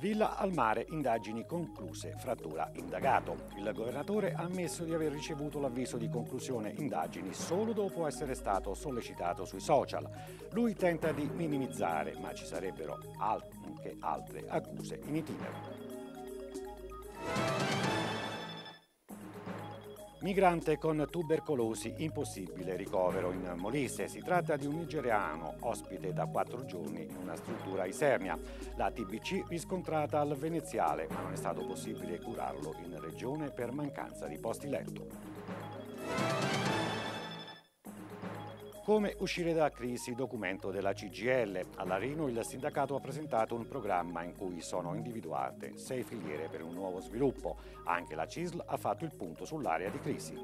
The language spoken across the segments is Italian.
Villa al mare, indagini concluse, frattura indagato. Il governatore ha ammesso di aver ricevuto l'avviso di conclusione indagini solo dopo essere stato sollecitato sui social. Lui tenta di minimizzare, ma ci sarebbero anche altre accuse in itinere. Migrante con tubercolosi, impossibile ricovero in Molise. Si tratta di un nigeriano, ospite da quattro giorni in una struttura a Isernia. La TBC riscontrata al veneziale, ma non è stato possibile curarlo in regione per mancanza di posti letto. Come uscire dalla crisi, documento della CGL. Alla All'Arino il sindacato ha presentato un programma in cui sono individuate sei filiere per un nuovo sviluppo. Anche la CISL ha fatto il punto sull'area di crisi.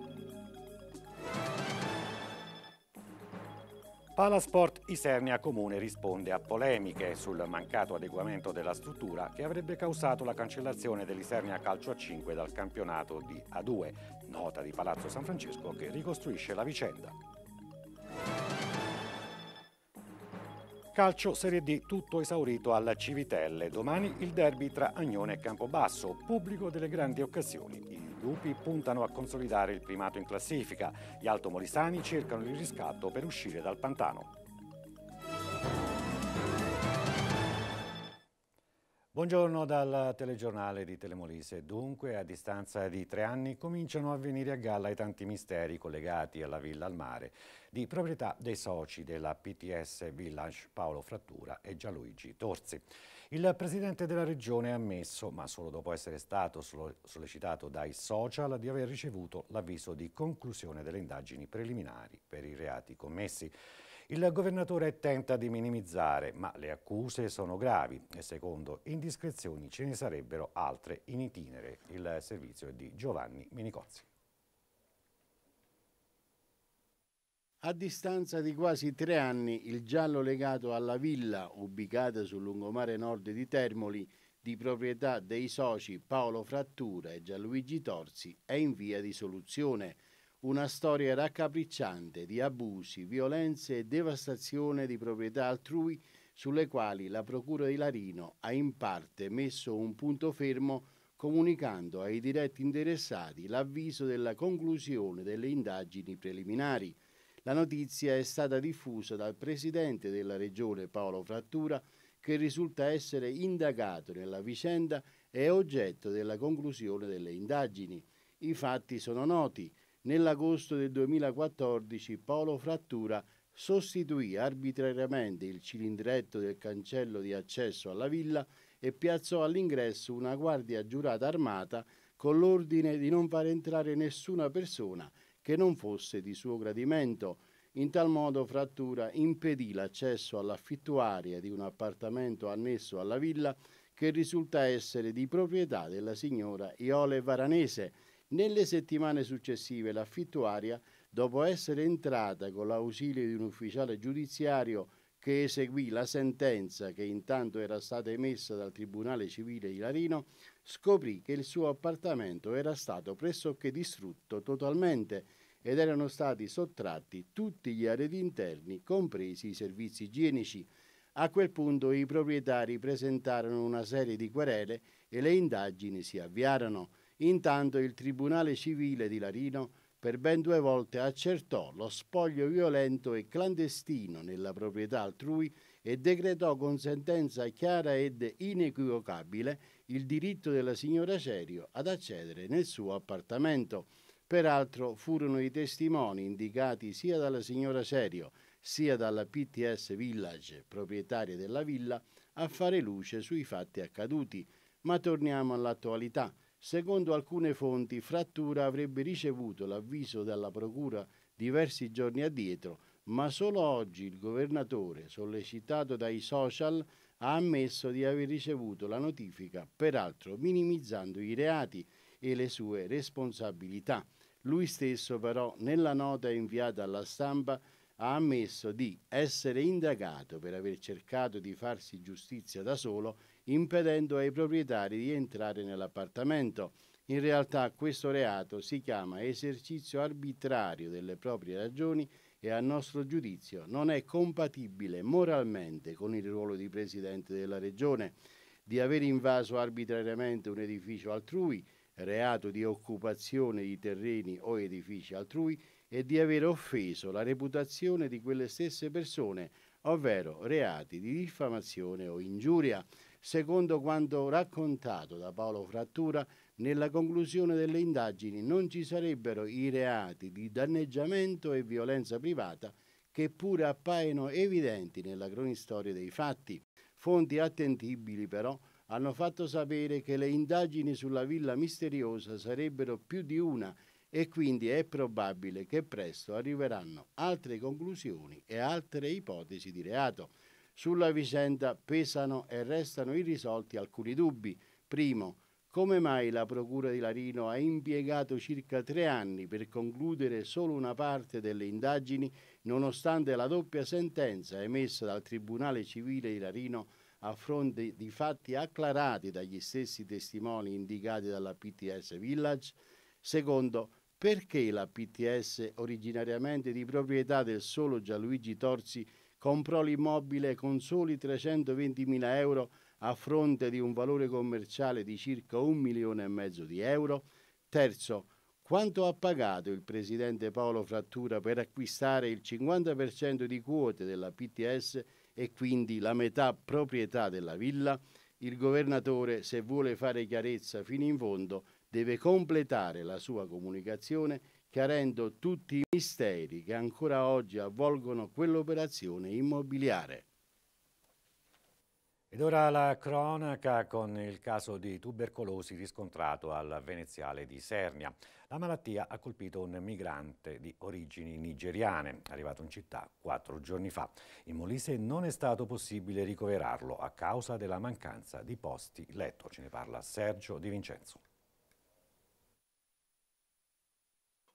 Palasport Isernia Comune risponde a polemiche sul mancato adeguamento della struttura che avrebbe causato la cancellazione dell'Isernia Calcio a 5 dal campionato di A2, nota di Palazzo San Francesco che ricostruisce la vicenda. Calcio Serie D tutto esaurito alla Civitelle. Domani il derby tra Agnone e Campobasso, pubblico delle grandi occasioni. I lupi puntano a consolidare il primato in classifica. Gli altomolisani cercano il riscatto per uscire dal pantano. Buongiorno dal telegiornale di Telemolise. Dunque, a distanza di tre anni, cominciano a venire a galla i tanti misteri collegati alla Villa al Mare, di proprietà dei soci della PTS Village Paolo Frattura e Gianluigi Torzi. Il presidente della regione ha ammesso, ma solo dopo essere stato sollecitato dai social, di aver ricevuto l'avviso di conclusione delle indagini preliminari per i reati commessi. Il governatore tenta di minimizzare, ma le accuse sono gravi e secondo indiscrezioni ce ne sarebbero altre in itinere. Il servizio è di Giovanni Minicozzi. A distanza di quasi tre anni, il giallo legato alla villa ubicata sul lungomare nord di Termoli, di proprietà dei soci Paolo Frattura e Gianluigi Torsi, è in via di soluzione. Una storia raccapricciante di abusi, violenze e devastazione di proprietà altrui sulle quali la Procura di Larino ha in parte messo un punto fermo comunicando ai diretti interessati l'avviso della conclusione delle indagini preliminari. La notizia è stata diffusa dal presidente della regione Paolo Frattura che risulta essere indagato nella vicenda e oggetto della conclusione delle indagini. I fatti sono noti, Nell'agosto del 2014 Paolo Frattura sostituì arbitrariamente il cilindretto del cancello di accesso alla villa e piazzò all'ingresso una guardia giurata armata con l'ordine di non far entrare nessuna persona che non fosse di suo gradimento. In tal modo Frattura impedì l'accesso all'affittuaria di un appartamento annesso alla villa che risulta essere di proprietà della signora Iole Varanese, nelle settimane successive l'affittuaria, dopo essere entrata con l'ausilio di un ufficiale giudiziario che eseguì la sentenza che intanto era stata emessa dal Tribunale Civile di Larino, scoprì che il suo appartamento era stato pressoché distrutto totalmente ed erano stati sottratti tutti gli arredi interni, compresi i servizi igienici. A quel punto i proprietari presentarono una serie di querele e le indagini si avviarono. Intanto il Tribunale Civile di Larino per ben due volte accertò lo spoglio violento e clandestino nella proprietà altrui e decretò con sentenza chiara ed inequivocabile il diritto della signora Cerio ad accedere nel suo appartamento. Peraltro furono i testimoni indicati sia dalla signora Cerio sia dalla PTS Village, proprietaria della villa, a fare luce sui fatti accaduti. Ma torniamo all'attualità. Secondo alcune fonti, Frattura avrebbe ricevuto l'avviso dalla procura diversi giorni addietro, ma solo oggi il governatore, sollecitato dai social, ha ammesso di aver ricevuto la notifica, peraltro minimizzando i reati e le sue responsabilità. Lui stesso però nella nota inviata alla stampa ha ammesso di essere indagato per aver cercato di farsi giustizia da solo impedendo ai proprietari di entrare nell'appartamento. In realtà questo reato si chiama esercizio arbitrario delle proprie ragioni e a nostro giudizio non è compatibile moralmente con il ruolo di Presidente della Regione di aver invaso arbitrariamente un edificio altrui, reato di occupazione di terreni o edifici altrui e di aver offeso la reputazione di quelle stesse persone, ovvero reati di diffamazione o ingiuria. Secondo quanto raccontato da Paolo Frattura, nella conclusione delle indagini non ci sarebbero i reati di danneggiamento e violenza privata che pure appaiono evidenti nella cronistoria dei fatti. Fonti attentibili però hanno fatto sapere che le indagini sulla villa misteriosa sarebbero più di una e quindi è probabile che presto arriveranno altre conclusioni e altre ipotesi di reato. Sulla vicenda pesano e restano irrisolti alcuni dubbi. Primo, come mai la Procura di Larino ha impiegato circa tre anni per concludere solo una parte delle indagini, nonostante la doppia sentenza emessa dal Tribunale Civile di Larino a fronte di fatti acclarati dagli stessi testimoni indicati dalla PTS Village? Secondo, perché la PTS, originariamente di proprietà del solo Gianluigi Torsi, comprò l'immobile con soli 320.000 euro a fronte di un valore commerciale di circa un milione e mezzo di euro. Terzo, quanto ha pagato il presidente Paolo Frattura per acquistare il 50% di quote della PTS e quindi la metà proprietà della villa? Il governatore, se vuole fare chiarezza fino in fondo, deve completare la sua comunicazione chiarendo tutti i misteri che ancora oggi avvolgono quell'operazione immobiliare. Ed ora la cronaca con il caso di tubercolosi riscontrato al veneziale di Sernia. La malattia ha colpito un migrante di origini nigeriane, arrivato in città quattro giorni fa. In Molise non è stato possibile ricoverarlo a causa della mancanza di posti letto. Ce ne parla Sergio Di Vincenzo.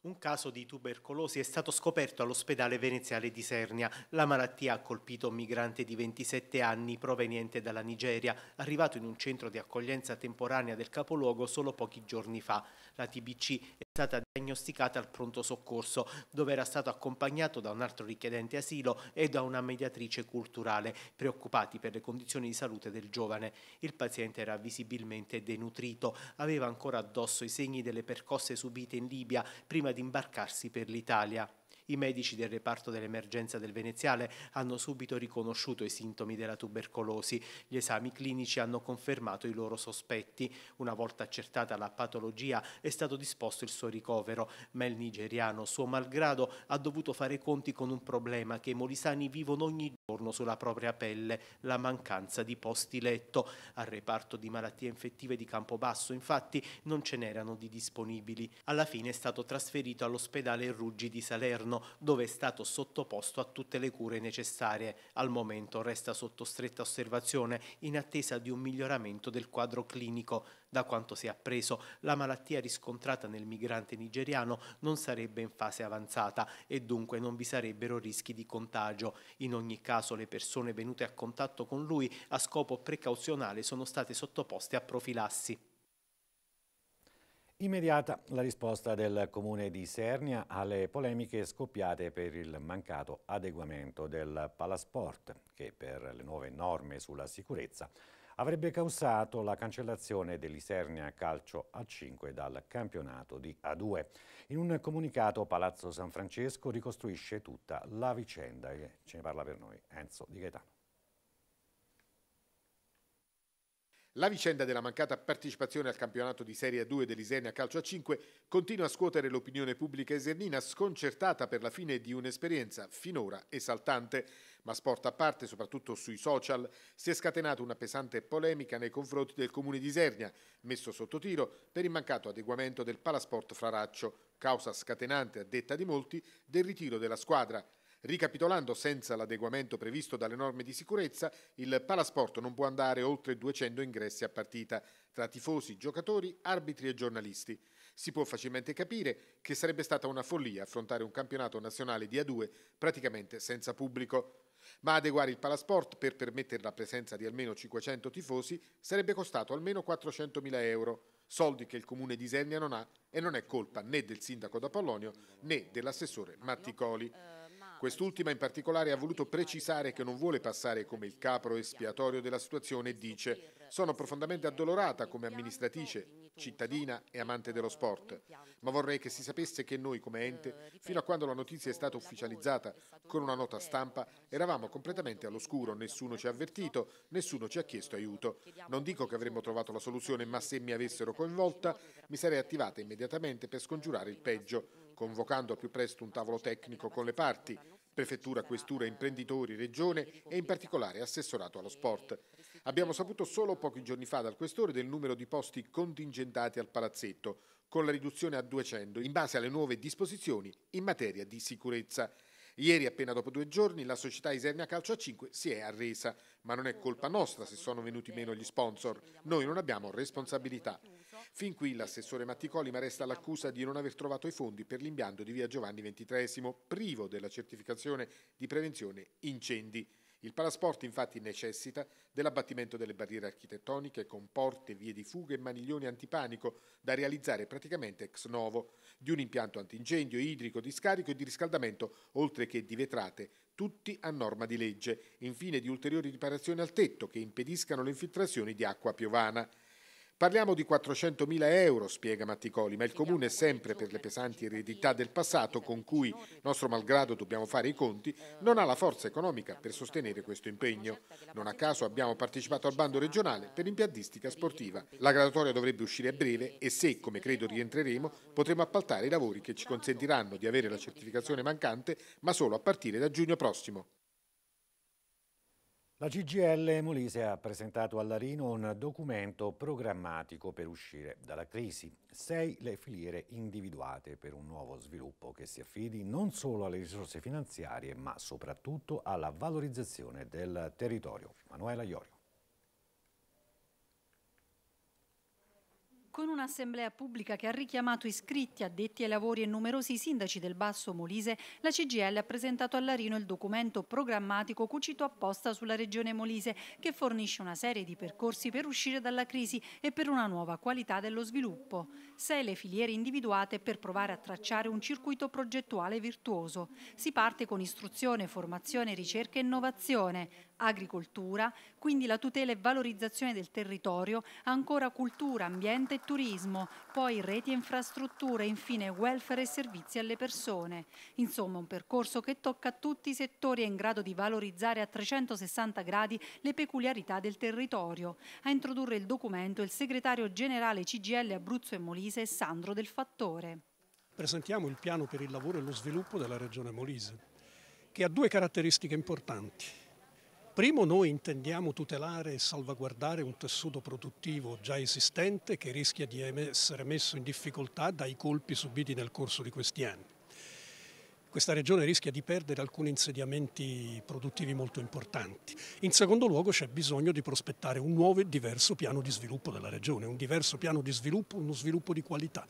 Un caso di tubercolosi è stato scoperto all'ospedale veneziale di Sernia. La malattia ha colpito un migrante di 27 anni proveniente dalla Nigeria, arrivato in un centro di accoglienza temporanea del capoluogo solo pochi giorni fa. La TBC stata diagnosticata al pronto soccorso, dove era stato accompagnato da un altro richiedente asilo e da una mediatrice culturale, preoccupati per le condizioni di salute del giovane. Il paziente era visibilmente denutrito, aveva ancora addosso i segni delle percosse subite in Libia prima di imbarcarsi per l'Italia. I medici del reparto dell'emergenza del Veneziale hanno subito riconosciuto i sintomi della tubercolosi. Gli esami clinici hanno confermato i loro sospetti. Una volta accertata la patologia è stato disposto il suo ricovero, ma il nigeriano, suo malgrado, ha dovuto fare conti con un problema che i molisani vivono ogni giorno sulla propria pelle la mancanza di posti letto al reparto di malattie infettive di Campobasso, infatti non ce n'erano di disponibili. Alla fine è stato trasferito all'ospedale Ruggi di Salerno, dove è stato sottoposto a tutte le cure necessarie. Al momento resta sotto stretta osservazione in attesa di un miglioramento del quadro clinico. Da quanto si è appreso, la malattia riscontrata nel migrante nigeriano non sarebbe in fase avanzata e dunque non vi sarebbero rischi di contagio. In ogni caso le persone venute a contatto con lui a scopo precauzionale sono state sottoposte a profilassi. Immediata la risposta del comune di Sernia alle polemiche scoppiate per il mancato adeguamento del palasport, che per le nuove norme sulla sicurezza avrebbe causato la cancellazione dell'Isernia Calcio A5 dal campionato di A2. In un comunicato Palazzo San Francesco ricostruisce tutta la vicenda e ce ne parla per noi Enzo Di Gaetano. La vicenda della mancata partecipazione al campionato di Serie 2 dell'Isernia Calcio a 5 continua a scuotere l'opinione pubblica esernina sconcertata per la fine di un'esperienza finora esaltante, ma sport a parte, soprattutto sui social, si è scatenata una pesante polemica nei confronti del comune di Isernia, messo sotto tiro per il mancato adeguamento del palasport Fraraccio, causa scatenante, a detta di molti, del ritiro della squadra. Ricapitolando, senza l'adeguamento previsto dalle norme di sicurezza, il Palasport non può andare oltre 200 ingressi a partita tra tifosi, giocatori, arbitri e giornalisti. Si può facilmente capire che sarebbe stata una follia affrontare un campionato nazionale di A2 praticamente senza pubblico. Ma adeguare il Palasport per permettere la presenza di almeno 500 tifosi sarebbe costato almeno 400.000 euro, soldi che il comune di Isernia non ha e non è colpa né del sindaco d'Apollonio né dell'assessore Matticoli. Quest'ultima in particolare ha voluto precisare che non vuole passare come il capro espiatorio della situazione e dice sono profondamente addolorata come amministratrice, cittadina e amante dello sport, ma vorrei che si sapesse che noi come ente, fino a quando la notizia è stata ufficializzata con una nota stampa, eravamo completamente all'oscuro, nessuno ci ha avvertito, nessuno ci ha chiesto aiuto. Non dico che avremmo trovato la soluzione, ma se mi avessero coinvolta mi sarei attivata immediatamente per scongiurare il peggio convocando a più presto un tavolo tecnico con le parti, prefettura, questura, imprenditori, regione e in particolare assessorato allo sport. Abbiamo saputo solo pochi giorni fa dal questore del numero di posti contingentati al palazzetto, con la riduzione a 200 in base alle nuove disposizioni in materia di sicurezza. Ieri, appena dopo due giorni, la società Isernia Calcio a 5 si è arresa, ma non è colpa nostra se sono venuti meno gli sponsor, noi non abbiamo responsabilità. Fin qui l'assessore Matticoli ma resta l'accusa di non aver trovato i fondi per l'imbiando di via Giovanni XXIII, privo della certificazione di prevenzione incendi. Il parasport infatti necessita dell'abbattimento delle barriere architettoniche con porte, vie di fuga e maniglioni antipanico da realizzare praticamente ex novo, di un impianto antincendio, idrico, di scarico e di riscaldamento, oltre che di vetrate, tutti a norma di legge, infine di ulteriori riparazioni al tetto che impediscano le infiltrazioni di acqua piovana. Parliamo di 400.000 euro, spiega Matticoli, ma il Comune, sempre per le pesanti eredità del passato con cui, nostro malgrado, dobbiamo fare i conti, eh, non ha la certo forza economica per sostenere questo impegno. Non a caso abbiamo partecipato al bando regionale per impiantistica sportiva. La gradatoria dovrebbe uscire a breve e se, come credo rientreremo, potremo appaltare i lavori che ci consentiranno di avere la certificazione mancante, ma solo a partire da giugno prossimo. La CGL Molise ha presentato a Larino un documento programmatico per uscire dalla crisi. Sei le filiere individuate per un nuovo sviluppo che si affidi non solo alle risorse finanziarie ma soprattutto alla valorizzazione del territorio. Manuela Iorio. Con un'assemblea pubblica che ha richiamato iscritti, addetti ai lavori e numerosi sindaci del Basso Molise, la CGL ha presentato a Larino il documento programmatico cucito apposta sulla regione Molise, che fornisce una serie di percorsi per uscire dalla crisi e per una nuova qualità dello sviluppo. Sei le filiere individuate per provare a tracciare un circuito progettuale virtuoso. Si parte con istruzione, formazione, ricerca e innovazione agricoltura, quindi la tutela e valorizzazione del territorio, ancora cultura, ambiente e turismo, poi reti e infrastrutture, infine welfare e servizi alle persone. Insomma, un percorso che tocca tutti i settori e in grado di valorizzare a 360 gradi le peculiarità del territorio. A introdurre il documento il segretario generale CGL Abruzzo e Molise Sandro Del Fattore. Presentiamo il piano per il lavoro e lo sviluppo della Regione Molise, che ha due caratteristiche importanti. Primo noi intendiamo tutelare e salvaguardare un tessuto produttivo già esistente che rischia di essere messo in difficoltà dai colpi subiti nel corso di questi anni. Questa regione rischia di perdere alcuni insediamenti produttivi molto importanti. In secondo luogo c'è bisogno di prospettare un nuovo e diverso piano di sviluppo della regione, un diverso piano di sviluppo, uno sviluppo di qualità.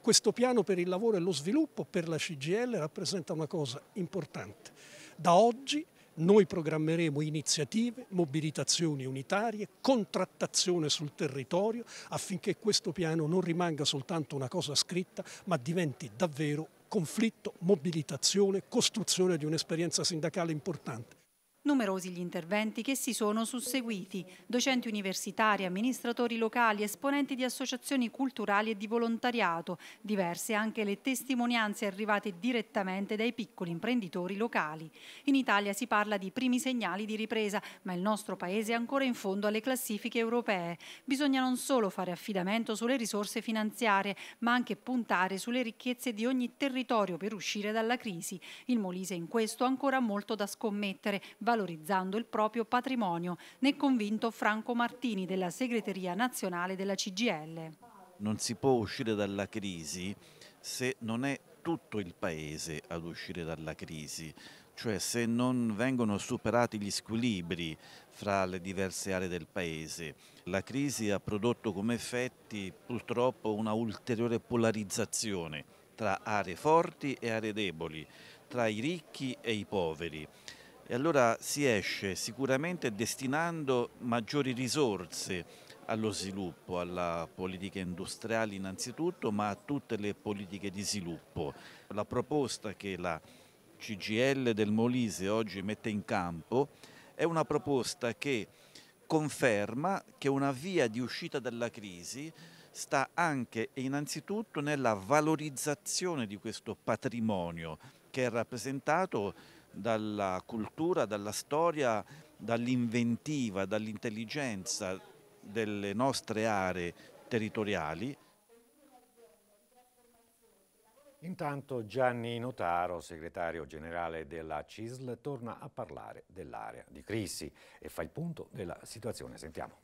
Questo piano per il lavoro e lo sviluppo per la CGL rappresenta una cosa importante. Da oggi noi programmeremo iniziative, mobilitazioni unitarie, contrattazione sul territorio affinché questo piano non rimanga soltanto una cosa scritta ma diventi davvero conflitto, mobilitazione, costruzione di un'esperienza sindacale importante. Numerosi gli interventi che si sono susseguiti, docenti universitari, amministratori locali, esponenti di associazioni culturali e di volontariato, diverse anche le testimonianze arrivate direttamente dai piccoli imprenditori locali. In Italia si parla di primi segnali di ripresa, ma il nostro paese è ancora in fondo alle classifiche europee. Bisogna non solo fare affidamento sulle risorse finanziarie, ma anche puntare sulle ricchezze di ogni territorio per uscire dalla crisi. Il Molise in questo ha ancora molto da scommettere, va valorizzando il proprio patrimonio, ne è convinto Franco Martini della segreteria nazionale della CGL. Non si può uscire dalla crisi se non è tutto il paese ad uscire dalla crisi, cioè se non vengono superati gli squilibri fra le diverse aree del paese. La crisi ha prodotto come effetti purtroppo una ulteriore polarizzazione tra aree forti e aree deboli, tra i ricchi e i poveri. E allora si esce sicuramente destinando maggiori risorse allo sviluppo, alla politica industriale innanzitutto, ma a tutte le politiche di sviluppo. La proposta che la CGL del Molise oggi mette in campo è una proposta che conferma che una via di uscita dalla crisi sta anche e innanzitutto nella valorizzazione di questo patrimonio che è rappresentato dalla cultura, dalla storia, dall'inventiva, dall'intelligenza delle nostre aree territoriali. Intanto Gianni Notaro, segretario generale della CISL, torna a parlare dell'area di crisi e fa il punto della situazione. Sentiamo.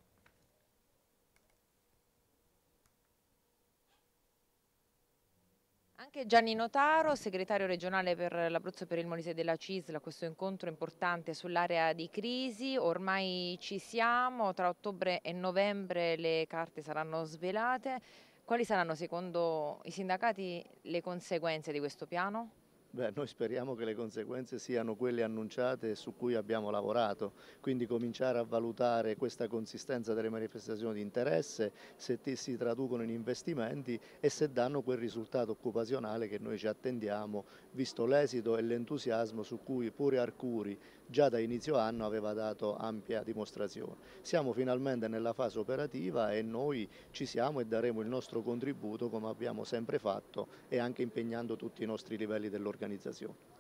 Anche Gianni Notaro, segretario regionale per l'Abruzzo e per il Molise della Cisla, questo incontro importante sull'area di crisi, ormai ci siamo, tra ottobre e novembre le carte saranno svelate. Quali saranno secondo i sindacati le conseguenze di questo piano? Beh, noi speriamo che le conseguenze siano quelle annunciate e su cui abbiamo lavorato, quindi cominciare a valutare questa consistenza delle manifestazioni di interesse, se si traducono in investimenti e se danno quel risultato occupazionale che noi ci attendiamo, visto l'esito e l'entusiasmo su cui pure Arcuri già da inizio anno aveva dato ampia dimostrazione. Siamo finalmente nella fase operativa e noi ci siamo e daremo il nostro contributo come abbiamo sempre fatto e anche impegnando tutti i nostri livelli dell'organizzazione.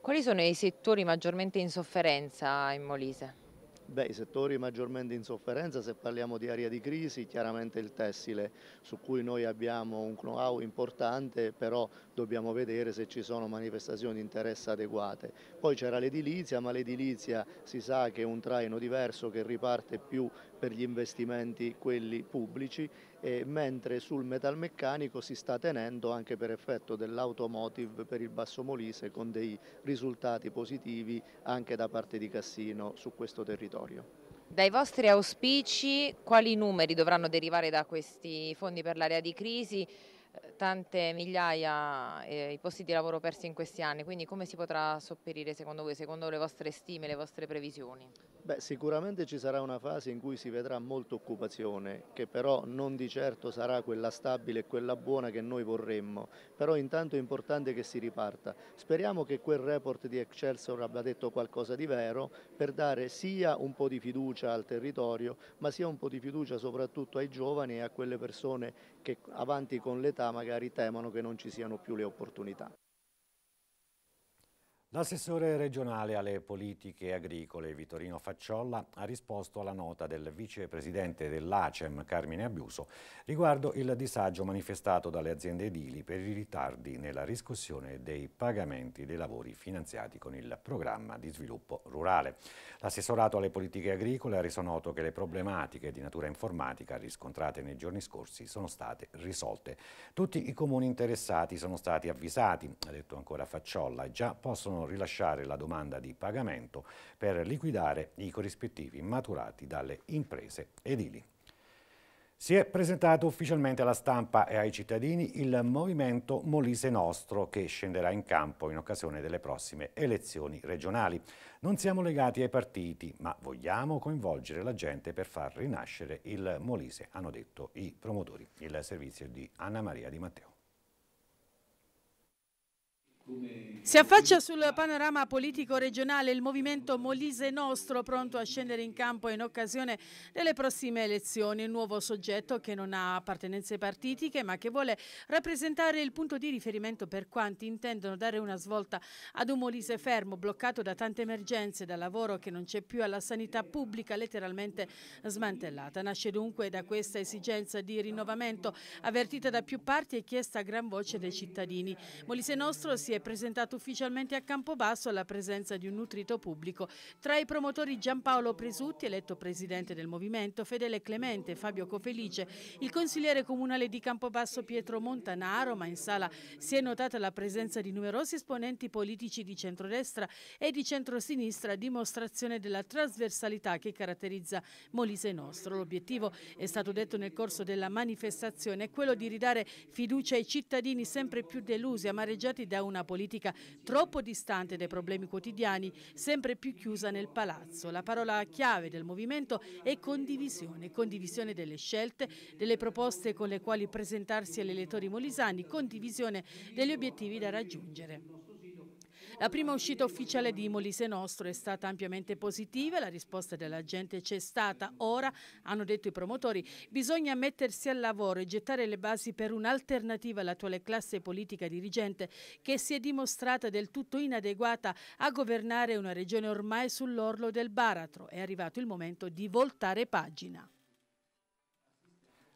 Quali sono i settori maggiormente in sofferenza in Molise? Beh, I settori maggiormente in sofferenza, se parliamo di area di crisi, chiaramente il tessile, su cui noi abbiamo un know-how importante, però dobbiamo vedere se ci sono manifestazioni di interesse adeguate. Poi c'era l'edilizia, ma l'edilizia si sa che è un traino diverso che riparte più per gli investimenti, quelli pubblici, eh, mentre sul metalmeccanico si sta tenendo anche per effetto dell'automotive per il Basso Molise con dei risultati positivi anche da parte di Cassino su questo territorio. Dai vostri auspici quali numeri dovranno derivare da questi fondi per l'area di crisi? tante migliaia eh, i posti di lavoro persi in questi anni, quindi come si potrà sopperire secondo voi, secondo le vostre stime, le vostre previsioni? Beh, sicuramente ci sarà una fase in cui si vedrà molta occupazione, che però non di certo sarà quella stabile e quella buona che noi vorremmo, però intanto è importante che si riparta. Speriamo che quel report di Excelsior abbia detto qualcosa di vero per dare sia un po' di fiducia al territorio, ma sia un po' di fiducia soprattutto ai giovani e a quelle persone che avanti con l'età realtà magari temono che non ci siano più le opportunità. L'assessore regionale alle politiche agricole Vittorino Facciolla ha risposto alla nota del vicepresidente dell'ACEM Carmine Abiuso riguardo il disagio manifestato dalle aziende edili per i ritardi nella riscossione dei pagamenti dei lavori finanziati con il programma di sviluppo rurale. L'assessorato alle politiche agricole ha reso noto che le problematiche di natura informatica riscontrate nei giorni scorsi sono state risolte. Tutti i comuni interessati sono stati avvisati, ha detto ancora Facciolla, e già possono devono rilasciare la domanda di pagamento per liquidare i corrispettivi maturati dalle imprese edili. Si è presentato ufficialmente alla stampa e ai cittadini il movimento Molise Nostro che scenderà in campo in occasione delle prossime elezioni regionali. Non siamo legati ai partiti, ma vogliamo coinvolgere la gente per far rinascere il Molise, hanno detto i promotori. Il servizio di Anna Maria Di Matteo. Si affaccia sul panorama politico regionale il movimento Molise Nostro pronto a scendere in campo in occasione delle prossime elezioni, un nuovo soggetto che non ha appartenenze partitiche ma che vuole rappresentare il punto di riferimento per quanti intendono dare una svolta ad un Molise fermo, bloccato da tante emergenze, dal lavoro che non c'è più alla sanità pubblica letteralmente smantellata. Nasce dunque da questa esigenza di rinnovamento avvertita da più parti e chiesta a gran voce dai cittadini. Molise Nostro si è presentato ufficialmente a Campobasso alla presenza di un nutrito pubblico. Tra i promotori Giampaolo Presutti, eletto presidente del movimento, Fedele Clemente, Fabio Cofelice, il consigliere comunale di Campobasso Pietro Montanaro, ma in sala si è notata la presenza di numerosi esponenti politici di centrodestra e di centrosinistra, dimostrazione della trasversalità che caratterizza Molise Nostro. L'obiettivo, è stato detto nel corso della manifestazione, è quello di ridare fiducia ai cittadini sempre più delusi, amareggiati da una una politica troppo distante dai problemi quotidiani, sempre più chiusa nel palazzo. La parola chiave del movimento è condivisione, condivisione delle scelte, delle proposte con le quali presentarsi agli elettori molisani, condivisione degli obiettivi da raggiungere. La prima uscita ufficiale di Molise Nostro è stata ampiamente positiva, la risposta della gente c'è stata. Ora, hanno detto i promotori, bisogna mettersi al lavoro e gettare le basi per un'alternativa all'attuale classe politica dirigente che si è dimostrata del tutto inadeguata a governare una regione ormai sull'orlo del baratro. È arrivato il momento di voltare pagina.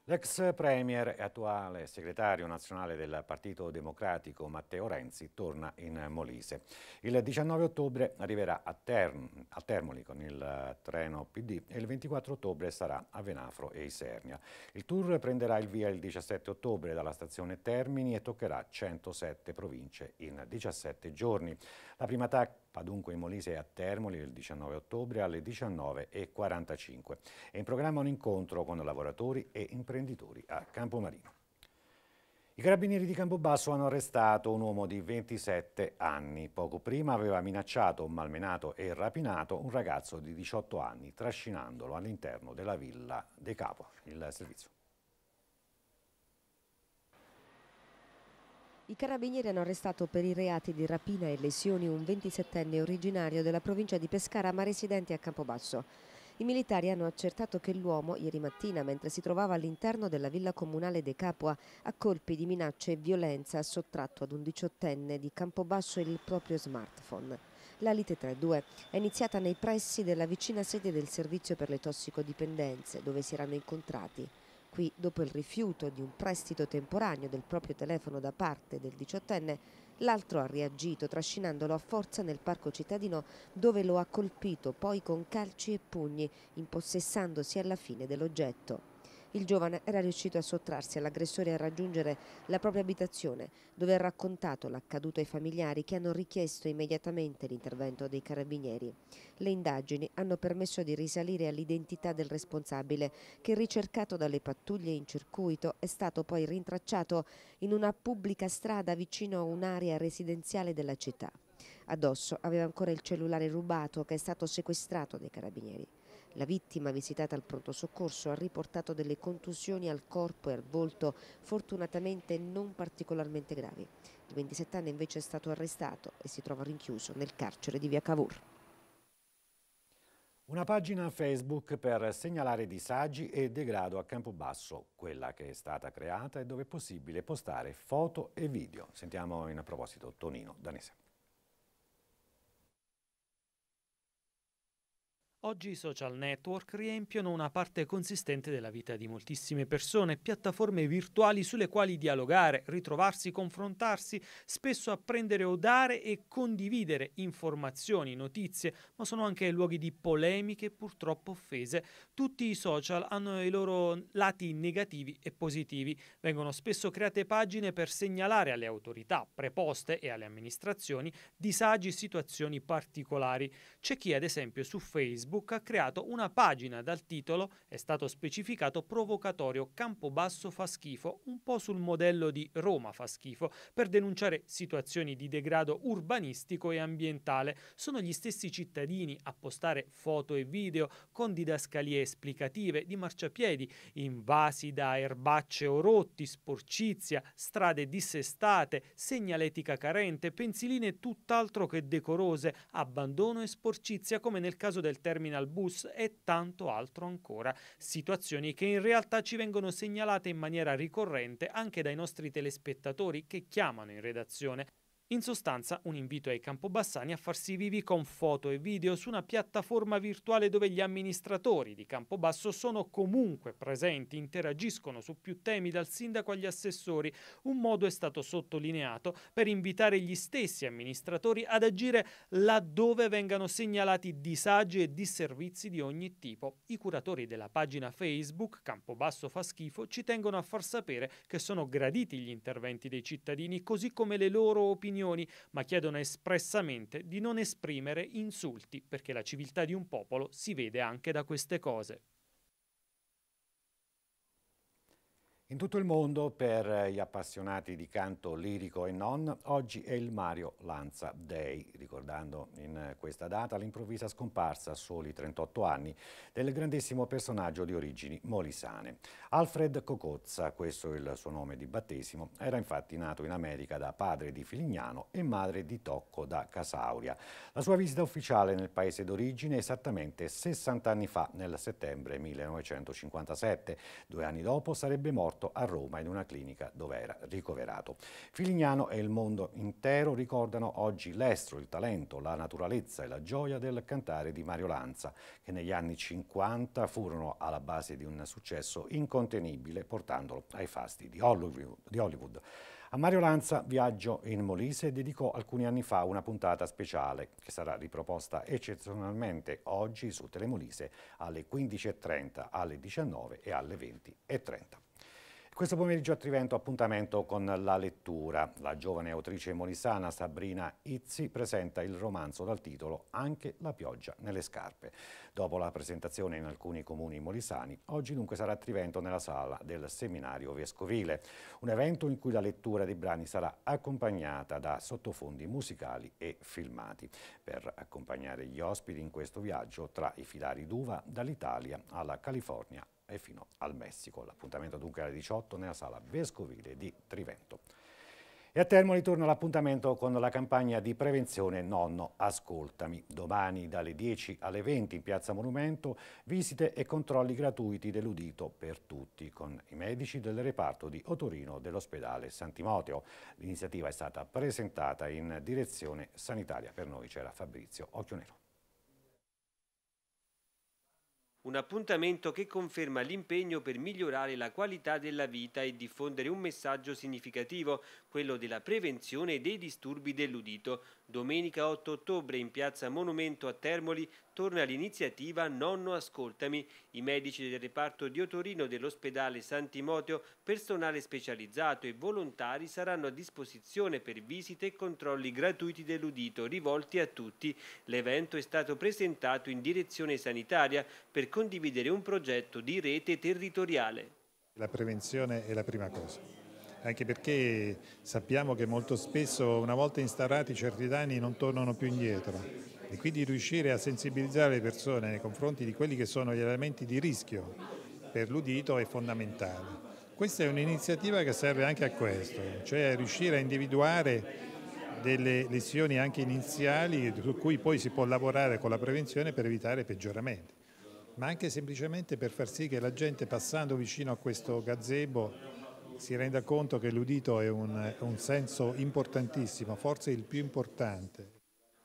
L'ex premier e attuale segretario nazionale del Partito Democratico Matteo Renzi torna in Molise. Il 19 ottobre arriverà a, Term a Termoli con il treno PD e il 24 ottobre sarà a Venafro e Isernia. Il tour prenderà il via il 17 ottobre dalla stazione Termini e toccherà 107 province in 17 giorni. La prima tacca Padunque in Molise a Termoli il 19 ottobre alle 19.45. È in programma un incontro con lavoratori e imprenditori a Campomarino. I carabinieri di Campobasso hanno arrestato un uomo di 27 anni. Poco prima aveva minacciato, malmenato e rapinato un ragazzo di 18 anni, trascinandolo all'interno della villa De Capo. Il servizio. I carabinieri hanno arrestato per i reati di rapina e lesioni un 27enne originario della provincia di Pescara ma residente a Campobasso. I militari hanno accertato che l'uomo, ieri mattina, mentre si trovava all'interno della villa comunale De Capua, a colpi di minacce e violenza ha sottratto ad un 18enne di Campobasso il proprio smartphone. La lite tra i due è iniziata nei pressi della vicina sede del servizio per le tossicodipendenze, dove si erano incontrati. Qui, dopo il rifiuto di un prestito temporaneo del proprio telefono da parte del diciottenne, l'altro ha reagito trascinandolo a forza nel parco cittadino dove lo ha colpito poi con calci e pugni, impossessandosi alla fine dell'oggetto. Il giovane era riuscito a sottrarsi all'aggressore e a raggiungere la propria abitazione, dove ha raccontato l'accaduto ai familiari che hanno richiesto immediatamente l'intervento dei carabinieri. Le indagini hanno permesso di risalire all'identità del responsabile, che ricercato dalle pattuglie in circuito è stato poi rintracciato in una pubblica strada vicino a un'area residenziale della città. Addosso aveva ancora il cellulare rubato che è stato sequestrato dai carabinieri. La vittima visitata al pronto soccorso ha riportato delle contusioni al corpo e al volto, fortunatamente non particolarmente gravi. Il 27enne invece è stato arrestato e si trova rinchiuso nel carcere di Via Cavour. Una pagina Facebook per segnalare disagi e degrado a Campobasso, quella che è stata creata e dove è possibile postare foto e video. Sentiamo in proposito Tonino Danese. Oggi i social network riempiono una parte consistente della vita di moltissime persone, piattaforme virtuali sulle quali dialogare, ritrovarsi, confrontarsi, spesso apprendere o dare e condividere informazioni, notizie, ma sono anche luoghi di polemiche e purtroppo offese. Tutti i social hanno i loro lati negativi e positivi. Vengono spesso create pagine per segnalare alle autorità preposte e alle amministrazioni disagi e situazioni particolari. C'è chi, ad esempio, su Facebook ha creato una pagina dal titolo, è stato specificato provocatorio Campobasso fa schifo, un po' sul modello di Roma fa schifo, per denunciare situazioni di degrado urbanistico e ambientale. Sono gli stessi cittadini a postare foto e video con didascalie esplicative di marciapiedi invasi da erbacce o rotti, sporcizia, strade dissestate, segnaletica carente, pensiline tutt'altro che decorose, abbandono e sporcizia come nel caso del terminal bus e tanto altro ancora. Situazioni che in realtà ci vengono segnalate in maniera ricorrente anche dai nostri telespettatori che chiamano in redazione. In sostanza un invito ai campobassani a farsi vivi con foto e video su una piattaforma virtuale dove gli amministratori di Campobasso sono comunque presenti, interagiscono su più temi dal sindaco agli assessori. Un modo è stato sottolineato per invitare gli stessi amministratori ad agire laddove vengano segnalati disagi e disservizi di ogni tipo. I curatori della pagina Facebook Campobasso fa schifo ci tengono a far sapere che sono graditi gli interventi dei cittadini così come le loro opinioni opinioni, ma chiedono espressamente di non esprimere insulti, perché la civiltà di un popolo si vede anche da queste cose. In tutto il mondo, per gli appassionati di canto lirico e non, oggi è il Mario Lanza Day, ricordando in questa data l'improvvisa scomparsa a soli 38 anni del grandissimo personaggio di origini molisane. Alfred Cocozza, questo è il suo nome di battesimo, era infatti nato in America da padre di Filignano e madre di Tocco da Casauria. La sua visita ufficiale nel paese d'origine è esattamente 60 anni fa, nel settembre 1957. Due anni dopo sarebbe morto portò a Roma in una clinica dove era ricoverato. Filignano e il mondo intero ricordano oggi l'estro, il talento, la naturalezza e la gioia del cantare di Mario Lanza, che negli anni 50 furono alla base di un successo incontenibile, portandolo ai fasti di Hollywood. A Mario Lanza, viaggio in Molise, dedicò alcuni anni fa una puntata speciale che sarà riproposta eccezionalmente oggi su Telemolise alle 15.30, alle 19 e alle 20.30. Questo pomeriggio a Trivento appuntamento con la lettura. La giovane autrice molisana Sabrina Izzi presenta il romanzo dal titolo Anche la pioggia nelle scarpe. Dopo la presentazione in alcuni comuni molisani, oggi dunque sarà a Trivento nella sala del seminario vescovile, un evento in cui la lettura dei brani sarà accompagnata da sottofondi musicali e filmati. Per accompagnare gli ospiti in questo viaggio tra i filari d'uva dall'Italia alla California e fino al Messico. L'appuntamento dunque alle 18 nella sala vescovile di Trivento. E a Termoli torna l'appuntamento con la campagna di prevenzione Nonno Ascoltami. Domani dalle 10 alle 20 in Piazza Monumento visite e controlli gratuiti dell'udito per tutti con i medici del reparto di Otorino dell'ospedale Santimoteo. L'iniziativa è stata presentata in direzione sanitaria. Per noi c'era Fabrizio Occhionero. Un appuntamento che conferma l'impegno per migliorare la qualità della vita e diffondere un messaggio significativo, quello della prevenzione dei disturbi dell'udito, Domenica 8 ottobre in piazza Monumento a Termoli torna l'iniziativa Nonno Ascoltami. I medici del reparto di Otorino dell'ospedale Sant'Imoteo, personale specializzato e volontari saranno a disposizione per visite e controlli gratuiti dell'udito rivolti a tutti. L'evento è stato presentato in direzione sanitaria per condividere un progetto di rete territoriale. La prevenzione è la prima cosa anche perché sappiamo che molto spesso una volta instaurati certi danni non tornano più indietro e quindi riuscire a sensibilizzare le persone nei confronti di quelli che sono gli elementi di rischio per l'udito è fondamentale. Questa è un'iniziativa che serve anche a questo, cioè riuscire a individuare delle lesioni anche iniziali su cui poi si può lavorare con la prevenzione per evitare peggioramenti, ma anche semplicemente per far sì che la gente passando vicino a questo gazebo si renda conto che l'udito è un, un senso importantissimo, forse il più importante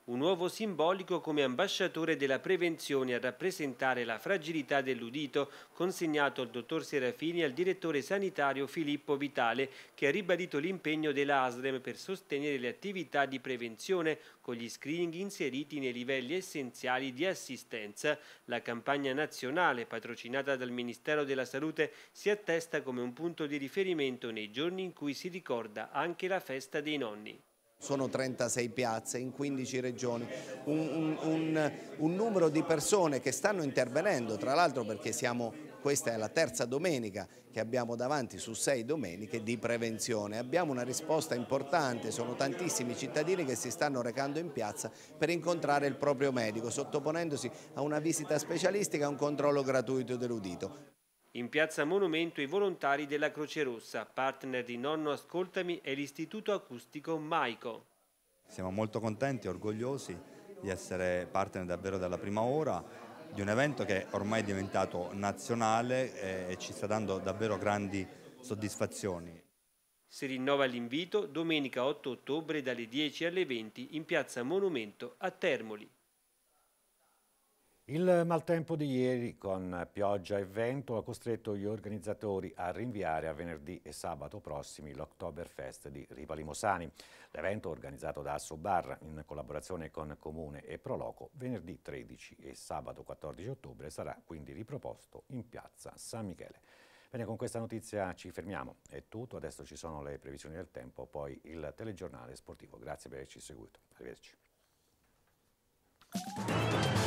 un uovo simbolico come ambasciatore della prevenzione a rappresentare la fragilità dell'udito, consegnato al dottor Serafini e al direttore sanitario Filippo Vitale, che ha ribadito l'impegno della ASREM per sostenere le attività di prevenzione con gli screening inseriti nei livelli essenziali di assistenza. La campagna nazionale, patrocinata dal Ministero della Salute, si attesta come un punto di riferimento nei giorni in cui si ricorda anche la festa dei nonni sono 36 piazze in 15 regioni, un, un, un, un numero di persone che stanno intervenendo, tra l'altro perché siamo, questa è la terza domenica che abbiamo davanti su sei domeniche di prevenzione. Abbiamo una risposta importante, sono tantissimi cittadini che si stanno recando in piazza per incontrare il proprio medico, sottoponendosi a una visita specialistica e a un controllo gratuito dell'udito. In piazza Monumento i volontari della Croce Rossa, partner di Nonno Ascoltami e l'Istituto Acustico Maico. Siamo molto contenti e orgogliosi di essere partner davvero dalla prima ora di un evento che ormai è diventato nazionale e ci sta dando davvero grandi soddisfazioni. Si rinnova l'invito domenica 8 ottobre dalle 10 alle 20 in piazza Monumento a Termoli. Il maltempo di ieri con pioggia e vento ha costretto gli organizzatori a rinviare a venerdì e sabato prossimi l'Octoberfest di Riva Limosani. L'evento organizzato da Assobar in collaborazione con Comune e Proloco venerdì 13 e sabato 14 ottobre sarà quindi riproposto in piazza San Michele. Bene, con questa notizia ci fermiamo. È tutto, adesso ci sono le previsioni del tempo, poi il telegiornale sportivo. Grazie per averci seguito. Arrivederci.